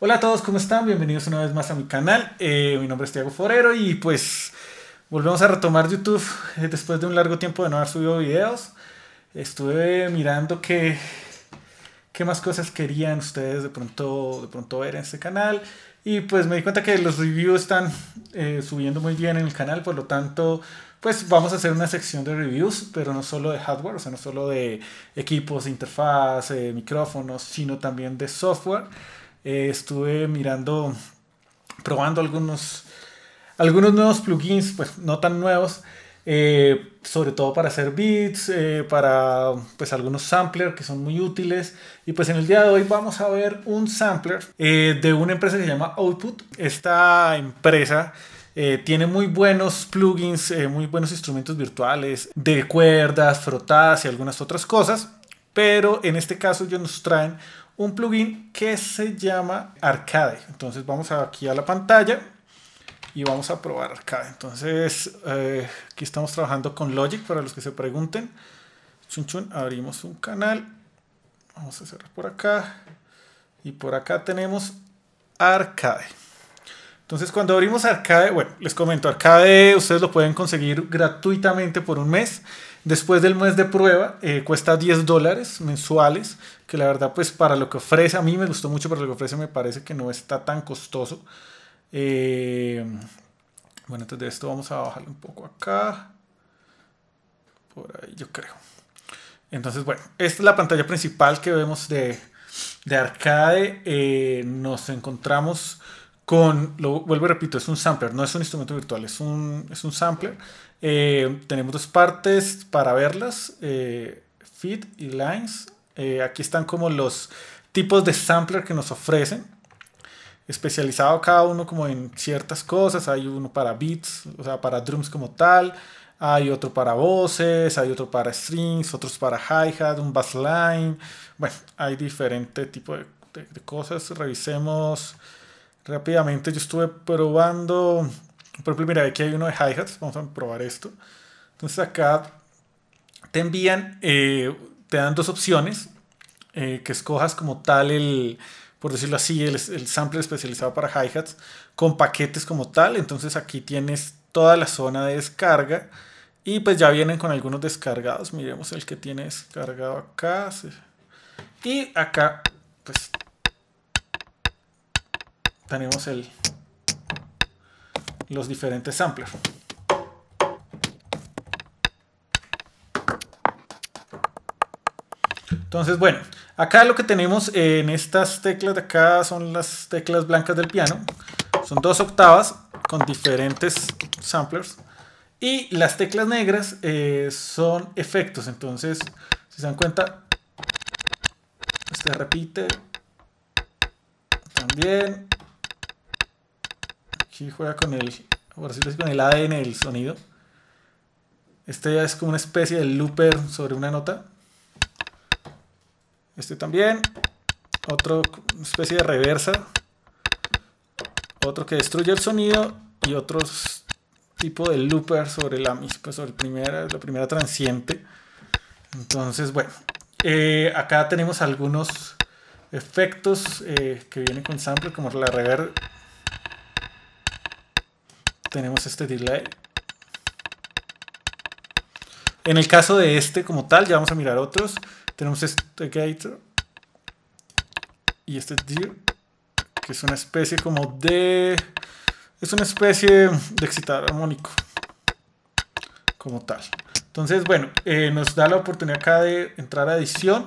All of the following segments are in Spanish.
Hola a todos, ¿cómo están? Bienvenidos una vez más a mi canal. Eh, mi nombre es Tiago Forero y pues volvemos a retomar YouTube eh, después de un largo tiempo de no haber subido videos. Estuve mirando qué, qué más cosas querían ustedes de pronto, de pronto ver en este canal y pues me di cuenta que los reviews están eh, subiendo muy bien en el canal, por lo tanto pues vamos a hacer una sección de reviews, pero no solo de hardware, o sea, no solo de equipos, interfaz, micrófonos, sino también de software. Eh, estuve mirando, probando algunos, algunos nuevos plugins, pues no tan nuevos, eh, sobre todo para hacer beats, eh, para pues algunos samplers que son muy útiles. Y pues en el día de hoy vamos a ver un sampler de una empresa que se llama Output. Esta empresa tiene muy buenos plugins, muy buenos instrumentos virtuales de cuerdas, frotadas y algunas otras cosas. Pero en este caso ellos nos traen un plugin que se llama Arcade. Entonces vamos aquí a la pantalla y vamos a probar Arcade. Entonces eh, aquí estamos trabajando con Logic para los que se pregunten. Chun chun, abrimos un canal. Vamos a cerrar por acá. Y por acá tenemos Arcade. Entonces cuando abrimos Arcade, bueno, les comento, Arcade ustedes lo pueden conseguir gratuitamente por un mes. Después del mes de prueba eh, cuesta 10 dólares mensuales, que la verdad pues para lo que ofrece, a mí me gustó mucho para lo que ofrece, me parece que no está tan costoso. Eh, bueno, entonces de esto vamos a bajarlo un poco acá. Por ahí yo creo. Entonces bueno, esta es la pantalla principal que vemos de, Arcade. Eh, nos encontramos con, lo vuelvo y repito, es un sampler, no es un instrumento virtual, es un, sampler. Eh, tenemos dos partes para verlas, eh, feed y lines. Eh, aquí están como los tipos de sampler que nos ofrecen, especializado cada uno como en ciertas cosas. Hay uno para beats, o sea, para drums como tal. Hay otro para voces, hay otro para strings, otros para hi-hat, un bassline Bueno, hay diferente tipo de cosas. Revisemos rápidamente yo estuve probando, por ejemplo, mira, aquí hay uno de hi-hats, vamos a probar esto. Entonces acá te envían, eh, te dan dos opciones, eh, que escojas como tal el, por decirlo así, el, sample especializado para hi-hats con paquetes como tal. Entonces aquí tienes toda la zona de descarga y pues ya vienen con algunos descargados. Miremos el que tiene cargado acá. Y acá pues tenemos los diferentes samplers. Entonces, bueno, acá lo que tenemos en estas teclas de acá son las teclas blancas del piano. Son dos octavas con diferentes samplers. Y las teclas negras eh, son efectos. Entonces, si se dan cuenta, se este repite también. Aquí juega con el, con el ADN el sonido. Este ya es como una especie de looper sobre una nota. Este también. Otro especie de reversa. Otro que destruye el sonido. Y otro tipo de looper sobre la misma, pues, sobre la primera transiente. Entonces, bueno. Eh, acá tenemos algunos efectos eh, que vienen con sample, como la rever tenemos este delay. En el caso de este como tal, ya vamos a mirar otros. Tenemos este gator y este deer, que es una especie como de... Es una especie de excitador armónico, como tal. Entonces, bueno, eh, nos da la oportunidad acá de entrar a edición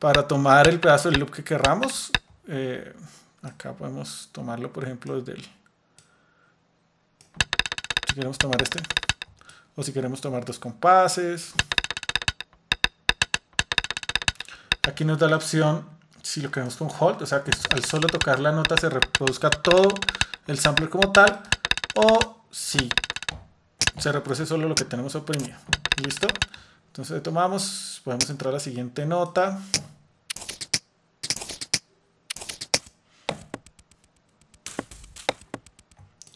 para tomar el pedazo del loop que querramos. Eh, acá podemos tomarlo, por ejemplo, desde el queremos tomar este. O si queremos tomar dos compases. Aquí nos da la opción si lo queremos con hold, o sea que al solo tocar la nota se reproduzca todo el sampler como tal. O si se reproduce solo lo que tenemos oprimido. ¿Listo? Entonces tomamos, podemos entrar a la siguiente nota.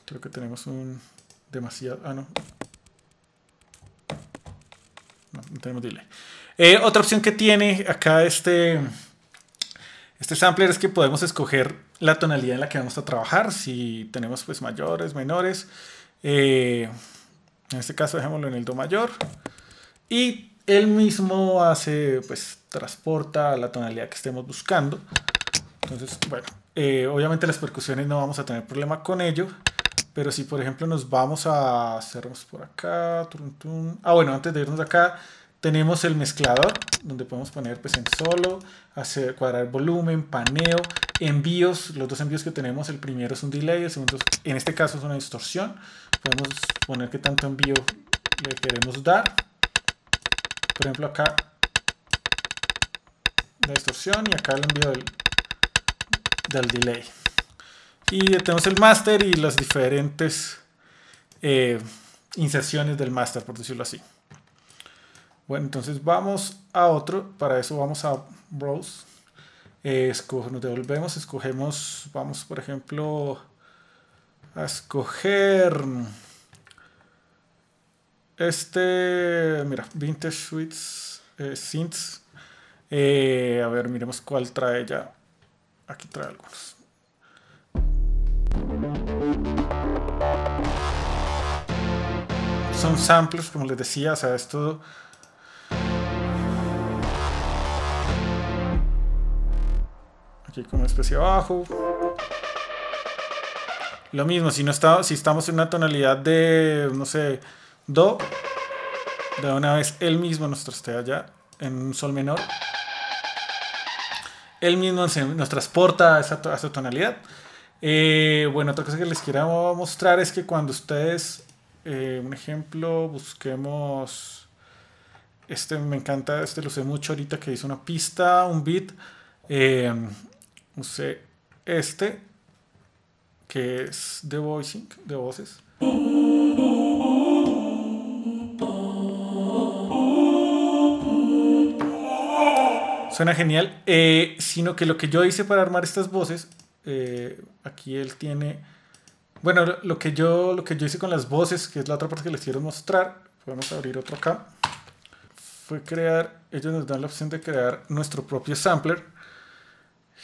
Creo que tenemos un demasiado... Ah, no. No, tenemos delay. Eh, otra opción que tiene acá este, este sampler es que podemos escoger la tonalidad en la que vamos a trabajar. Si tenemos pues mayores, menores. Eh, en este caso dejémoslo en el do mayor. Y él mismo hace, pues transporta la tonalidad que estemos buscando. Entonces, bueno, eh, obviamente las percusiones no vamos a tener problema con ello. Pero si por ejemplo nos vamos a hacernos por acá, ah bueno, antes de irnos de acá, tenemos el mezclador donde podemos poner pues en solo, hacer cuadrar volumen, paneo, envíos, los dos envíos que tenemos, el primero es un delay, el segundo en este caso es una distorsión, podemos poner qué tanto envío le queremos dar, por ejemplo acá la distorsión y acá el envío del delay. Y tenemos el master y las diferentes eh, inserciones del master, por decirlo así. Bueno, entonces vamos a otro. Para eso vamos a Browse. Eh, nos devolvemos, escogemos, vamos por ejemplo a escoger este, mira, Vintage Suites, eh, Synths. a ver, miremos cuál trae ya. Aquí trae algunos. Son samples, como les decía, o sea, es todo... Aquí como especie abajo. Lo mismo, si, no está, si estamos en una tonalidad de, no sé, Do, de una vez él mismo nos trastea allá en un sol menor. Él mismo nos transporta a esa tonalidad. Eh, bueno, otra cosa que les quiero mostrar es que cuando ustedes, eh, un ejemplo, busquemos, este me encanta, este lo usé mucho ahorita que hice una pista, un beat, use eh, usé este, que es de voicing, de voces. Suena genial, sino que lo que yo hice para armar estas voces eh, aquí él tiene... Bueno, lo que, yo, lo que yo hice con las voces, que es la otra parte que les quiero mostrar, a abrir otro acá, fue crear, ellos nos dan la opción de crear nuestro propio sampler,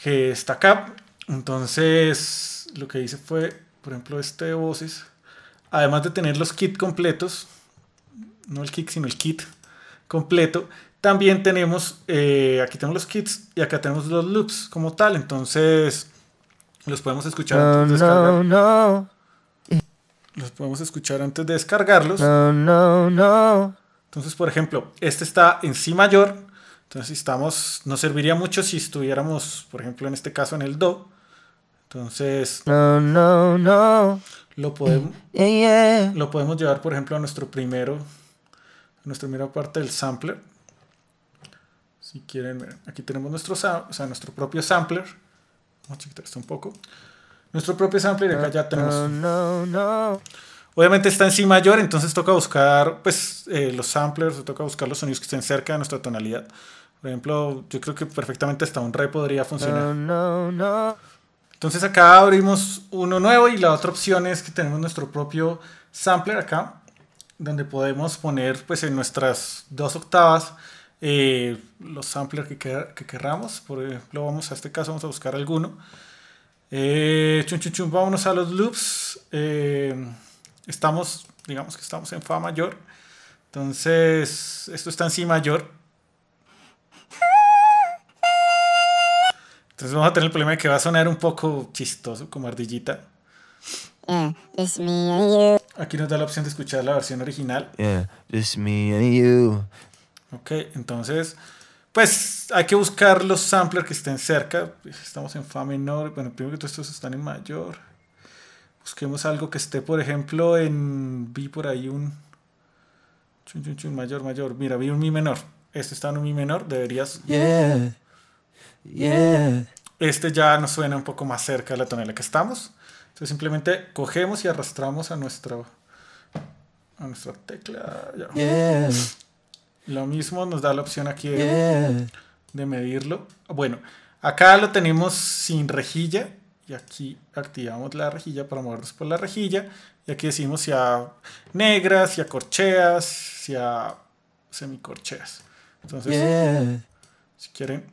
que está acá. Entonces, lo que hice fue, por ejemplo, este de voces, además de tener los kits completos, no el kit, sino el kit completo, también tenemos, eh, aquí tenemos los kits y acá tenemos los loops como tal. Entonces, los podemos escuchar antes de Los podemos escuchar antes de descargarlos. Entonces, por ejemplo, este está en Si mayor. Entonces, estamos, nos serviría mucho si estuviéramos, por ejemplo, en este caso en el Do. Entonces, Lo podemos, lo podemos llevar, por ejemplo, a nuestro primero, a nuestra primera parte del sampler. Si quieren, aquí tenemos nuestro, o nuestro propio sampler. Vamos a quitar esto un poco. Nuestro propio sampler, acá ya tenemos. Obviamente está en si mayor, entonces toca buscar pues, eh, los samplers, toca buscar los sonidos que estén cerca de nuestra tonalidad. Por ejemplo, yo creo que perfectamente hasta un re podría funcionar. Entonces acá abrimos uno nuevo y la otra opción es que tenemos nuestro propio sampler acá, donde podemos poner pues en nuestras dos octavas eh, los samplers que, querramos. Por ejemplo, vamos a este caso, vamos a buscar alguno. Eh, chun, chun, vámonos a los loops. Eh, estamos, digamos que estamos en Fa mayor. Entonces, esto está en Si mayor. Entonces vamos a tener el problema de que va a sonar un poco chistoso, como ardillita. Aquí nos da la opción de escuchar la versión original. Ok, entonces, pues hay que buscar los samplers que estén cerca. Estamos en Fa menor. Bueno, primero que todos estos están en mayor. Busquemos algo que esté, por ejemplo, en. Vi por ahí un. Chun, chun, chun, mayor, mayor. Mira, vi un Mi menor. Este está en un Mi menor. Deberías. Yeah. Yeah. Este ya nos suena un poco más cerca de la tonalidad que estamos. Entonces simplemente cogemos y arrastramos a nuestro a nuestra tecla. Yeah. Lo mismo nos da la opción aquí de, medirlo. Bueno, acá lo tenemos sin rejilla y aquí activamos la rejilla para movernos por la rejilla y aquí decimos si a negras, si a corcheas, si a semicorcheas. Entonces, si quieren.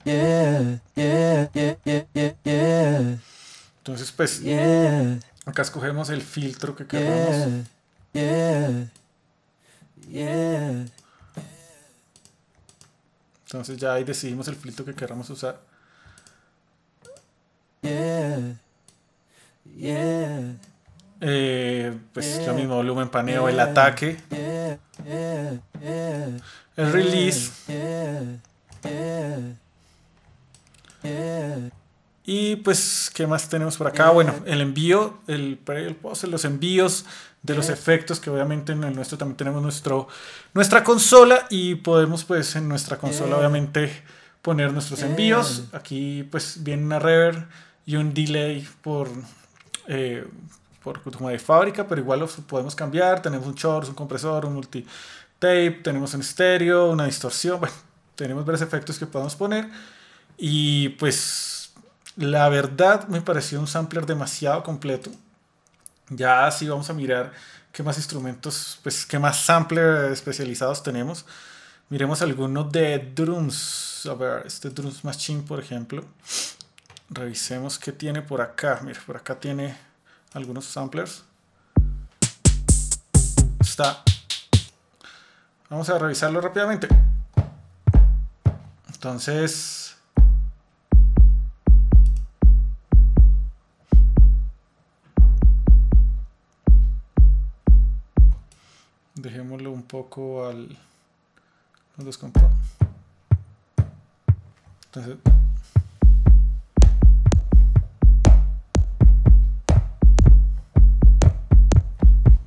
Entonces, pues acá escogemos el filtro que queramos. Entonces ya ahí decidimos el filtro que queramos usar. Eh, pues lo mismo, volumen, paneo, el ataque. El release. Y pues, ¿qué más tenemos por acá? Bueno, el envío, el, el post, los envíos, de los efectos que obviamente en el nuestro también tenemos nuestro, nuestra consola y podemos pues en nuestra consola obviamente poner nuestros envíos. Aquí pues viene una reverb y un delay por, eh, por de fábrica, pero igual los podemos cambiar. Tenemos un shorts, un compresor, un multi tape tenemos un estéreo, una distorsión. Bueno, tenemos varios efectos que podemos poner y pues la verdad me pareció un sampler demasiado completo. Ya así vamos a mirar qué más instrumentos, pues qué más samplers especializados tenemos. Miremos algunos de drums. A ver, este drums machine, por ejemplo. Revisemos qué tiene por acá. Mira, por acá tiene algunos samplers. Está. Vamos a revisarlo rápidamente. Entonces, poco al, al Entonces.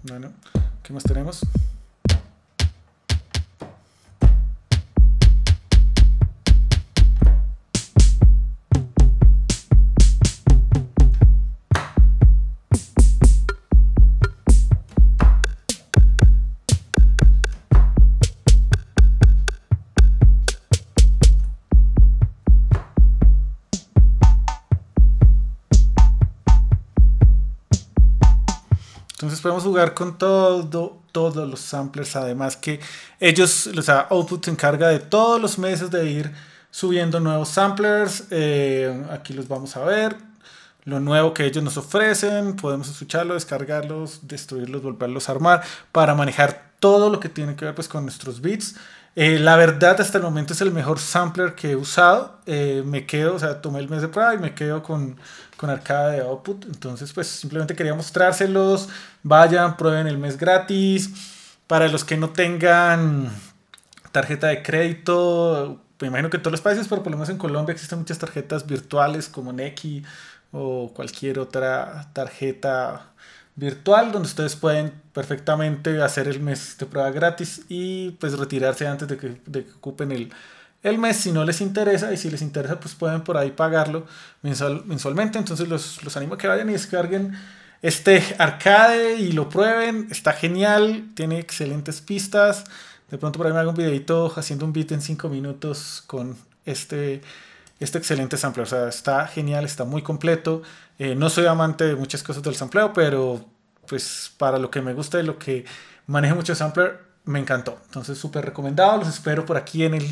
Bueno, ¿qué más tenemos? Entonces podemos jugar con todo, todos los samplers. Además que ellos, o Output se encarga de todos los meses de ir subiendo nuevos samplers. Eh, aquí los vamos a ver. Lo nuevo que ellos nos ofrecen, podemos escucharlos, descargarlos, destruirlos, volverlos a armar para manejar todo lo que tiene que ver pues, con nuestros beats. Eh, la verdad, hasta el momento es el mejor sampler que he usado. Eh, me quedo, o sea, tomé el mes de prueba y me quedo con, con arcada de output. Entonces, pues simplemente quería mostrárselos. Vayan, prueben el mes gratis. Para los que no tengan tarjeta de crédito, me imagino que en todos los países, pero por lo menos en Colombia existen muchas tarjetas virtuales como Neki o cualquier otra tarjeta virtual donde ustedes pueden perfectamente hacer el mes de prueba gratis y pues retirarse antes de que, ocupen el, el, mes si no les interesa y si les interesa pues pueden por ahí pagarlo mensualmente entonces los, los animo a que vayan y descarguen este arcade y lo prueben está genial tiene excelentes pistas de pronto por ahí me hago un videito haciendo un beat en 5 minutos con este este excelente sampler. O sea, está genial, está muy completo. Eh, no soy amante de muchas cosas del sampleo, pero pues para lo que me gusta y lo que maneja mucho sampler, me encantó. Entonces, súper recomendado. Los espero por aquí en el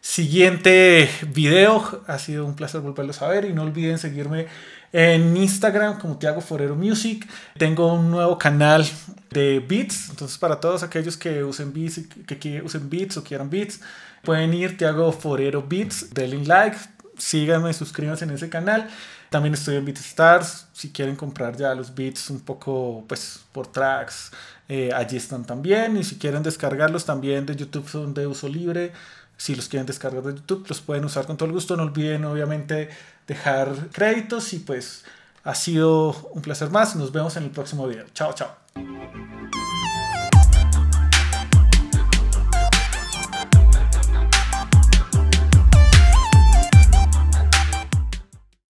siguiente video. Ha sido un placer volverlos a ver y no olviden seguirme en Instagram como Tiago Forero Music. Tengo un nuevo canal de beats, entonces para todos aquellos que usen beats, que, usen o quieran beats, pueden ir Tiago Forero Beats, Link like, síganme, suscríbanse en ese canal. También estoy en BeatStars, si quieren comprar ya los beats un poco pues por tracks, eh, allí están también. Y si quieren descargarlos también de YouTube son de uso libre. Si los quieren descargar de YouTube, los pueden usar con todo el gusto. No olviden obviamente dejar créditos y pues ha sido un placer más. Nos vemos en el próximo video. Chao, chao.